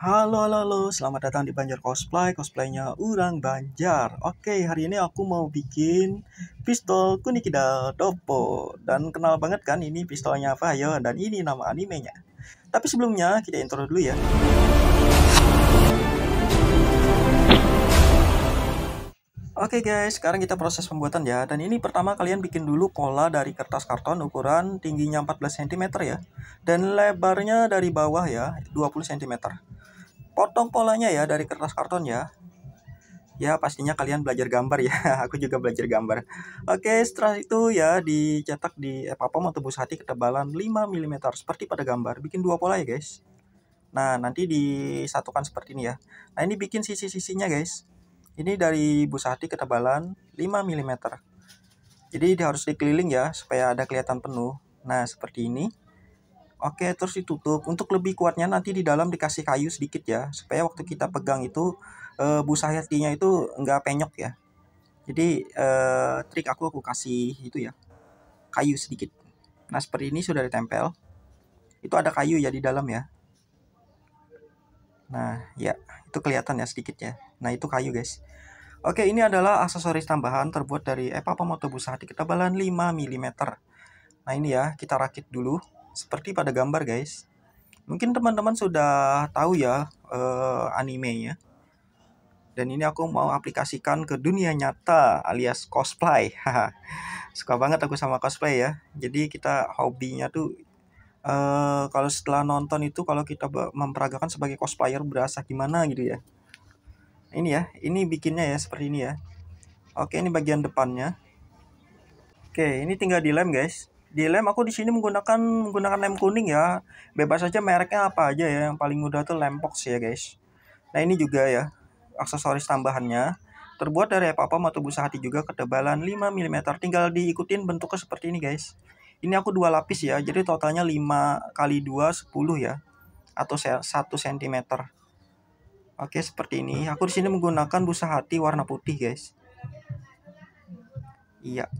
Halo, halo, halo, selamat datang di Banjar Cosplay, cosplaynya Urang Banjar Oke, hari ini aku mau bikin pistol Kunikida Dopo Dan kenal banget kan ini pistolnya Fire dan ini nama animenya Tapi sebelumnya kita intro dulu ya Oke okay guys, sekarang kita proses pembuatan ya. Dan ini pertama kalian bikin dulu pola dari kertas karton ukuran tingginya 14 cm ya. Dan lebarnya dari bawah ya, 20 cm potong polanya ya dari kertas karton ya ya pastinya kalian belajar gambar ya aku juga belajar gambar oke setelah itu ya dicetak di epapom atau bus hati ketebalan 5 mm seperti pada gambar bikin dua pola ya guys nah nanti disatukan seperti ini ya nah ini bikin sisi-sisinya guys ini dari bus hati ketebalan 5 mm jadi harus dikeliling ya supaya ada kelihatan penuh nah seperti ini Oke, terus ditutup. Untuk lebih kuatnya nanti di dalam dikasih kayu sedikit ya, supaya waktu kita pegang itu e, busa hatinya itu nggak penyok ya. Jadi e, trik aku aku kasih itu ya, kayu sedikit. Nah seperti ini sudah ditempel. Itu ada kayu ya di dalam ya. Nah ya itu kelihatan ya sedikit ya. Nah itu kayu guys. Oke ini adalah aksesoris tambahan terbuat dari Epapa Moto busa hati ketebalan 5 mm. Nah ini ya kita rakit dulu seperti pada gambar guys mungkin teman-teman sudah tahu ya eh, animenya dan ini aku mau aplikasikan ke dunia nyata alias cosplay suka banget aku sama cosplay ya jadi kita hobinya tuh eh, kalau setelah nonton itu kalau kita memperagakan sebagai cosplayer berasa gimana gitu ya ini ya ini bikinnya ya seperti ini ya oke ini bagian depannya oke ini tinggal dilem guys di lem aku di sini menggunakan menggunakan lem kuning ya bebas saja mereknya apa aja ya yang paling mudah tuh lem box ya guys nah ini juga ya aksesoris tambahannya terbuat dari apa apa atau busa hati juga ketebalan 5 mm tinggal diikutin bentuknya seperti ini guys ini aku dua lapis ya jadi totalnya 5 kali 2 10 ya atau 1 cm oke seperti ini aku di sini menggunakan busa hati warna putih guys iya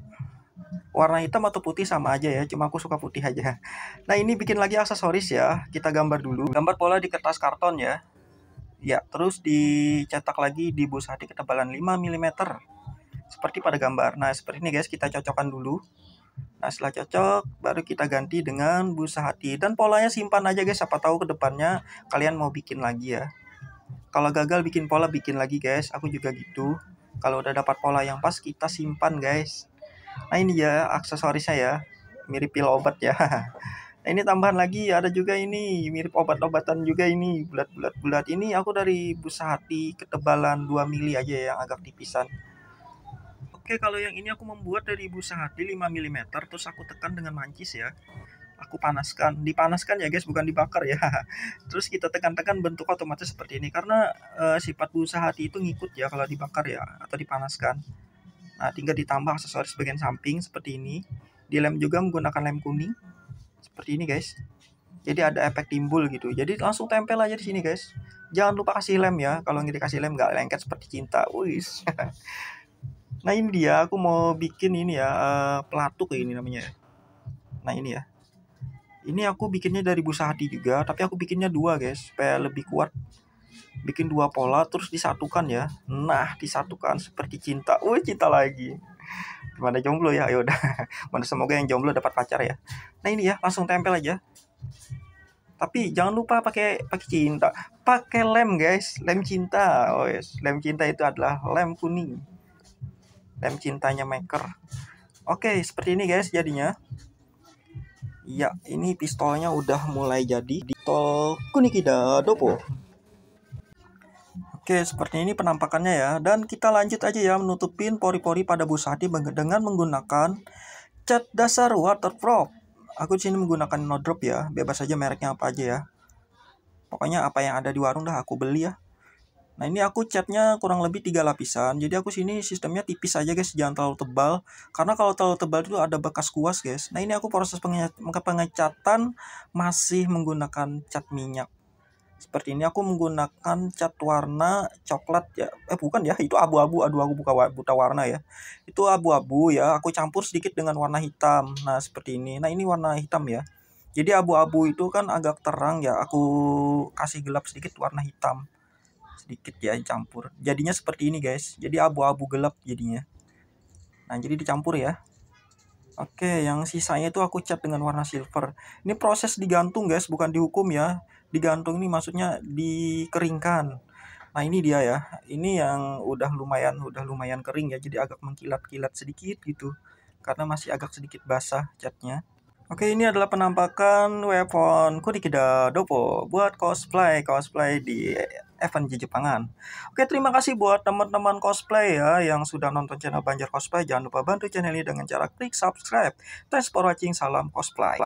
warna hitam atau putih sama aja ya cuma aku suka putih aja nah ini bikin lagi aksesoris ya kita gambar dulu gambar pola di kertas karton ya ya terus dicetak lagi di busa di ketebalan 5 mm seperti pada gambar nah seperti ini guys kita cocokkan dulu Nah setelah cocok baru kita ganti dengan busa hati dan polanya simpan aja guys siapa tahu kedepannya kalian mau bikin lagi ya. Kalau gagal bikin pola bikin lagi guys aku juga gitu. Kalau udah dapat pola yang pas kita simpan guys. Nah ini ya aksesoris saya mirip pil obat ya. Nah ini tambahan lagi ada juga ini mirip obat-obatan juga ini bulat-bulat bulat. Ini aku dari busa hati ketebalan 2 mili aja ya, yang agak tipisan. Oke kalau yang ini aku membuat dari busa hati 5 mm terus aku tekan dengan mancis ya. Aku panaskan, dipanaskan ya guys, bukan dibakar ya. Terus kita tekan-tekan bentuk otomatis seperti ini karena e, sifat busa hati itu ngikut ya kalau dibakar ya atau dipanaskan. Nah, tinggal ditambah aksesoris bagian samping seperti ini. di lem juga menggunakan lem kuning. Seperti ini, guys. Jadi ada efek timbul gitu. Jadi langsung tempel aja di sini, guys. Jangan lupa kasih lem ya. Kalau nggak dikasih lem nggak lengket seperti cinta. Wis. nah, ini dia aku mau bikin ini ya, eh, pelatuk ini namanya. Nah, ini ya. Ini aku bikinnya dari busa hati juga, tapi aku bikinnya dua, guys, supaya lebih kuat bikin dua pola terus disatukan ya nah disatukan seperti cinta wih cinta lagi gimana jomblo ya ayo udah mana semoga yang jomblo dapat pacar ya nah ini ya langsung tempel aja tapi jangan lupa pakai pakai cinta pakai lem guys lem cinta oh yes lem cinta itu adalah lem kuning lem cintanya maker oke seperti ini guys jadinya ya ini pistolnya udah mulai jadi di tol kunikida dopo Oke, seperti ini penampakannya ya. Dan kita lanjut aja ya menutupin pori-pori pada busati dengan menggunakan cat dasar waterproof. Aku di sini menggunakan no drop ya, bebas saja mereknya apa aja ya. Pokoknya apa yang ada di warung dah aku beli ya. Nah ini aku catnya kurang lebih tiga lapisan. Jadi aku sini sistemnya tipis aja guys, jangan terlalu tebal. Karena kalau terlalu tebal itu ada bekas kuas guys. Nah ini aku proses pengecatan masih menggunakan cat minyak. Seperti ini aku menggunakan cat warna coklat ya. Eh bukan ya, itu abu-abu. Aduh aku buka buta warna ya. Itu abu-abu ya, aku campur sedikit dengan warna hitam. Nah, seperti ini. Nah, ini warna hitam ya. Jadi abu-abu itu kan agak terang ya, aku kasih gelap sedikit warna hitam. Sedikit ya campur. Jadinya seperti ini, guys. Jadi abu-abu gelap jadinya. Nah, jadi dicampur ya. Oke, yang sisanya itu aku cat dengan warna silver. Ini proses digantung, guys, bukan dihukum ya digantung ini maksudnya dikeringkan nah ini dia ya ini yang udah lumayan udah lumayan kering ya jadi agak mengkilat-kilat sedikit gitu karena masih agak sedikit basah catnya Oke, ini adalah penampakan weapon Kurikida Dopo buat cosplay cosplay di event di Jepangan. Oke, terima kasih buat teman-teman cosplay ya yang sudah nonton channel Banjar Cosplay. Jangan lupa bantu channel ini dengan cara klik subscribe. Thanks for watching. Salam cosplay.